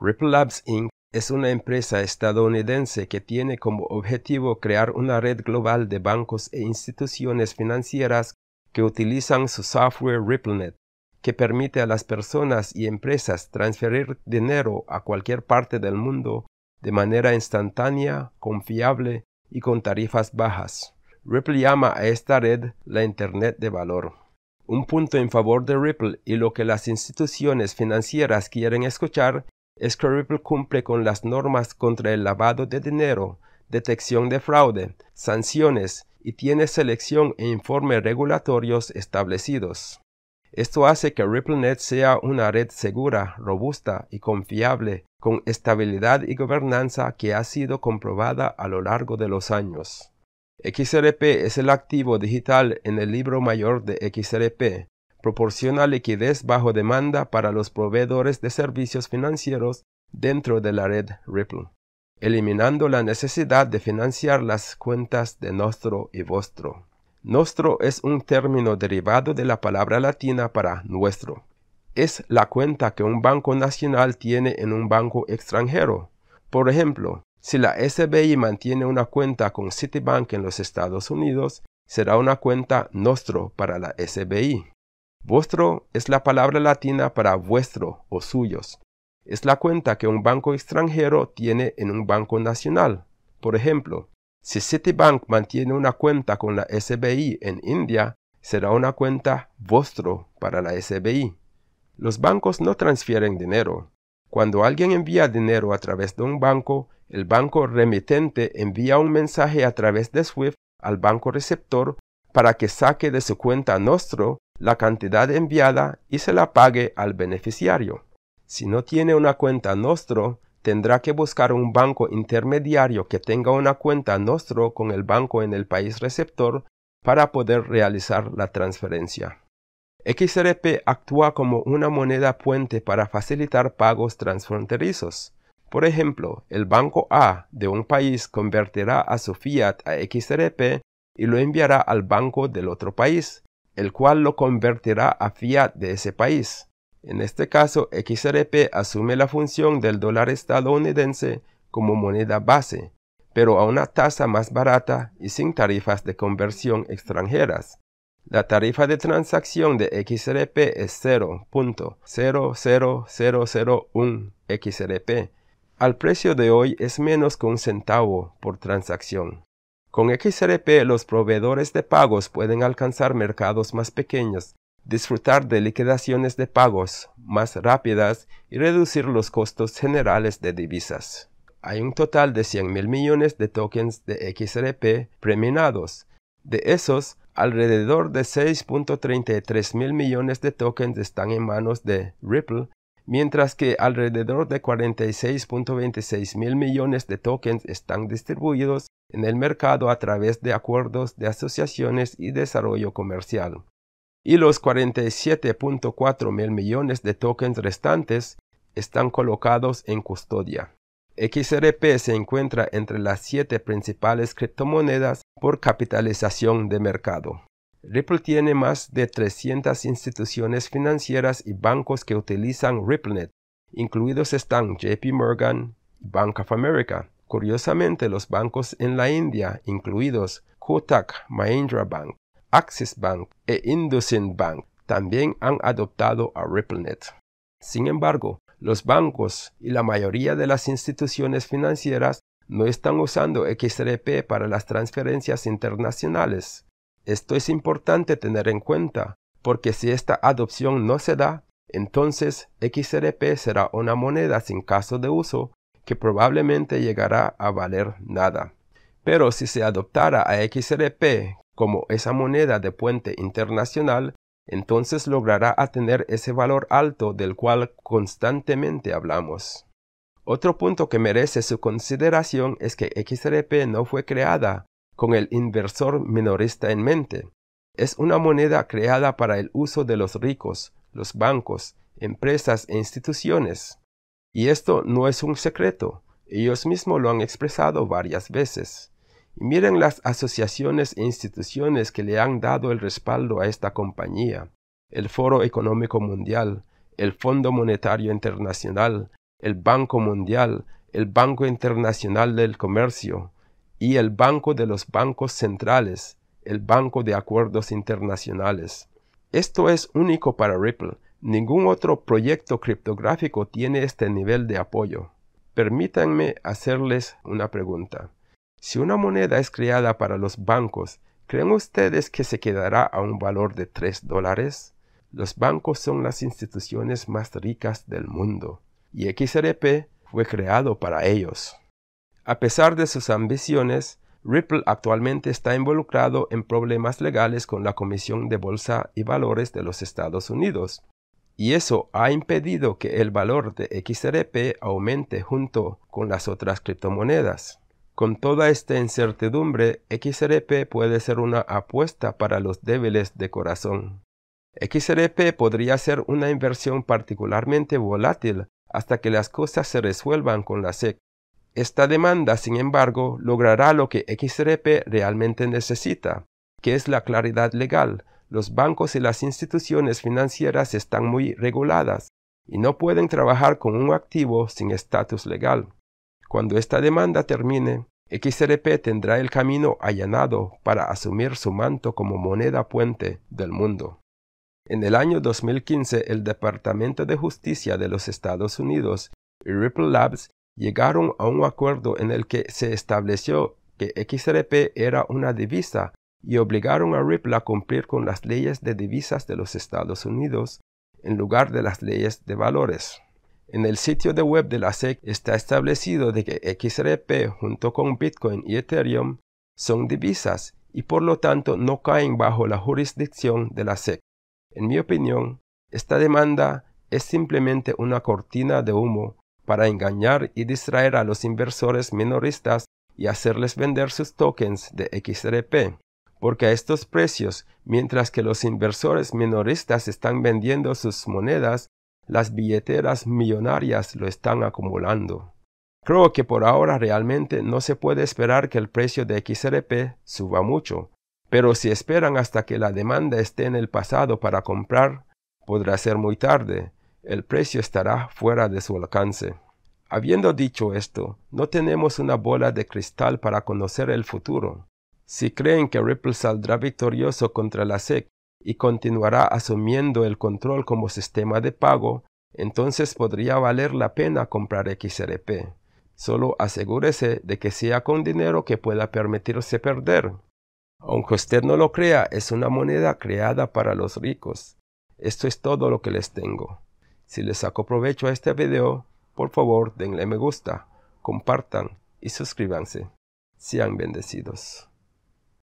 Ripple Labs Inc. es una empresa estadounidense que tiene como objetivo crear una red global de bancos e instituciones financieras que utilizan su software RippleNet, que permite a las personas y empresas transferir dinero a cualquier parte del mundo de manera instantánea, confiable y con tarifas bajas. Ripple llama a esta red la Internet de valor. Un punto en favor de Ripple y lo que las instituciones financieras quieren escuchar Ripple cumple con las normas contra el lavado de dinero, detección de fraude, sanciones y tiene selección e informes regulatorios establecidos. Esto hace que RippleNet sea una red segura, robusta y confiable, con estabilidad y gobernanza que ha sido comprobada a lo largo de los años. XRP es el activo digital en el libro mayor de XRP, proporciona liquidez bajo demanda para los proveedores de servicios financieros dentro de la red Ripple, eliminando la necesidad de financiar las cuentas de Nostro y Vostro. Nostro es un término derivado de la palabra latina para nuestro. Es la cuenta que un banco nacional tiene en un banco extranjero. Por ejemplo, si la SBI mantiene una cuenta con Citibank en los Estados Unidos, será una cuenta Nostro para la SBI. Vuestro es la palabra latina para vuestro o suyos. Es la cuenta que un banco extranjero tiene en un banco nacional. Por ejemplo, si Citibank mantiene una cuenta con la SBI en India, será una cuenta vuestro para la SBI. Los bancos no transfieren dinero. Cuando alguien envía dinero a través de un banco, el banco remitente envía un mensaje a través de SWIFT al banco receptor para que saque de su cuenta nuestro la cantidad enviada y se la pague al beneficiario. Si no tiene una cuenta Nostro, tendrá que buscar un banco intermediario que tenga una cuenta Nostro con el banco en el país receptor para poder realizar la transferencia. XRP actúa como una moneda puente para facilitar pagos transfronterizos. Por ejemplo, el banco A de un país convertirá a su fiat a XRP y lo enviará al banco del otro país, el cual lo convertirá a fiat de ese país. En este caso, XRP asume la función del dólar estadounidense como moneda base, pero a una tasa más barata y sin tarifas de conversión extranjeras. La tarifa de transacción de XRP es 0.00001 XRP. Al precio de hoy es menos que un centavo por transacción. Con XRP los proveedores de pagos pueden alcanzar mercados más pequeños, disfrutar de liquidaciones de pagos más rápidas y reducir los costos generales de divisas. Hay un total de 100 mil millones de tokens de XRP premiados. De esos, alrededor de 6.33 mil millones de tokens están en manos de Ripple, mientras que alrededor de 46.26 mil millones de tokens están distribuidos en el mercado a través de acuerdos de asociaciones y desarrollo comercial. Y los 47.4 mil millones de tokens restantes están colocados en custodia. XRP se encuentra entre las siete principales criptomonedas por capitalización de mercado. Ripple tiene más de 300 instituciones financieras y bancos que utilizan RippleNet, incluidos están JP Morgan y Bank of America. Curiosamente, los bancos en la India, incluidos Kotak Mahindra Bank, Axis Bank e IndusInd Bank, también han adoptado a RippleNet. Sin embargo, los bancos y la mayoría de las instituciones financieras no están usando XRP para las transferencias internacionales. Esto es importante tener en cuenta, porque si esta adopción no se da, entonces XRP será una moneda sin caso de uso que probablemente llegará a valer nada. Pero si se adoptara a XRP como esa moneda de puente internacional, entonces logrará tener ese valor alto del cual constantemente hablamos. Otro punto que merece su consideración es que XRP no fue creada con el inversor minorista en mente. Es una moneda creada para el uso de los ricos, los bancos, empresas e instituciones. Y esto no es un secreto, ellos mismos lo han expresado varias veces. miren las asociaciones e instituciones que le han dado el respaldo a esta compañía. El Foro Económico Mundial, el Fondo Monetario Internacional, el Banco Mundial, el Banco Internacional del Comercio y el Banco de los Bancos Centrales, el Banco de Acuerdos Internacionales. Esto es único para Ripple, Ningún otro proyecto criptográfico tiene este nivel de apoyo. Permítanme hacerles una pregunta. Si una moneda es creada para los bancos, ¿creen ustedes que se quedará a un valor de 3 dólares? Los bancos son las instituciones más ricas del mundo, y XRP fue creado para ellos. A pesar de sus ambiciones, Ripple actualmente está involucrado en problemas legales con la Comisión de Bolsa y Valores de los Estados Unidos y eso ha impedido que el valor de XRP aumente junto con las otras criptomonedas. Con toda esta incertidumbre, XRP puede ser una apuesta para los débiles de corazón. XRP podría ser una inversión particularmente volátil hasta que las cosas se resuelvan con la SEC. Esta demanda, sin embargo, logrará lo que XRP realmente necesita, que es la claridad legal, los bancos y las instituciones financieras están muy reguladas y no pueden trabajar con un activo sin estatus legal. Cuando esta demanda termine, XRP tendrá el camino allanado para asumir su manto como moneda puente del mundo. En el año 2015, el Departamento de Justicia de los Estados Unidos y Ripple Labs llegaron a un acuerdo en el que se estableció que XRP era una divisa y obligaron a Ripple a cumplir con las leyes de divisas de los Estados Unidos en lugar de las leyes de valores. En el sitio de web de la SEC está establecido de que XRP junto con Bitcoin y Ethereum son divisas y por lo tanto no caen bajo la jurisdicción de la SEC. En mi opinión, esta demanda es simplemente una cortina de humo para engañar y distraer a los inversores minoristas y hacerles vender sus tokens de XRP porque a estos precios, mientras que los inversores minoristas están vendiendo sus monedas, las billeteras millonarias lo están acumulando. Creo que por ahora realmente no se puede esperar que el precio de XRP suba mucho, pero si esperan hasta que la demanda esté en el pasado para comprar, podrá ser muy tarde, el precio estará fuera de su alcance. Habiendo dicho esto, no tenemos una bola de cristal para conocer el futuro, si creen que Ripple saldrá victorioso contra la SEC y continuará asumiendo el control como sistema de pago, entonces podría valer la pena comprar XRP. Solo asegúrese de que sea con dinero que pueda permitirse perder. Aunque usted no lo crea, es una moneda creada para los ricos. Esto es todo lo que les tengo. Si les saco provecho a este video, por favor denle me gusta, compartan y suscríbanse. Sean bendecidos.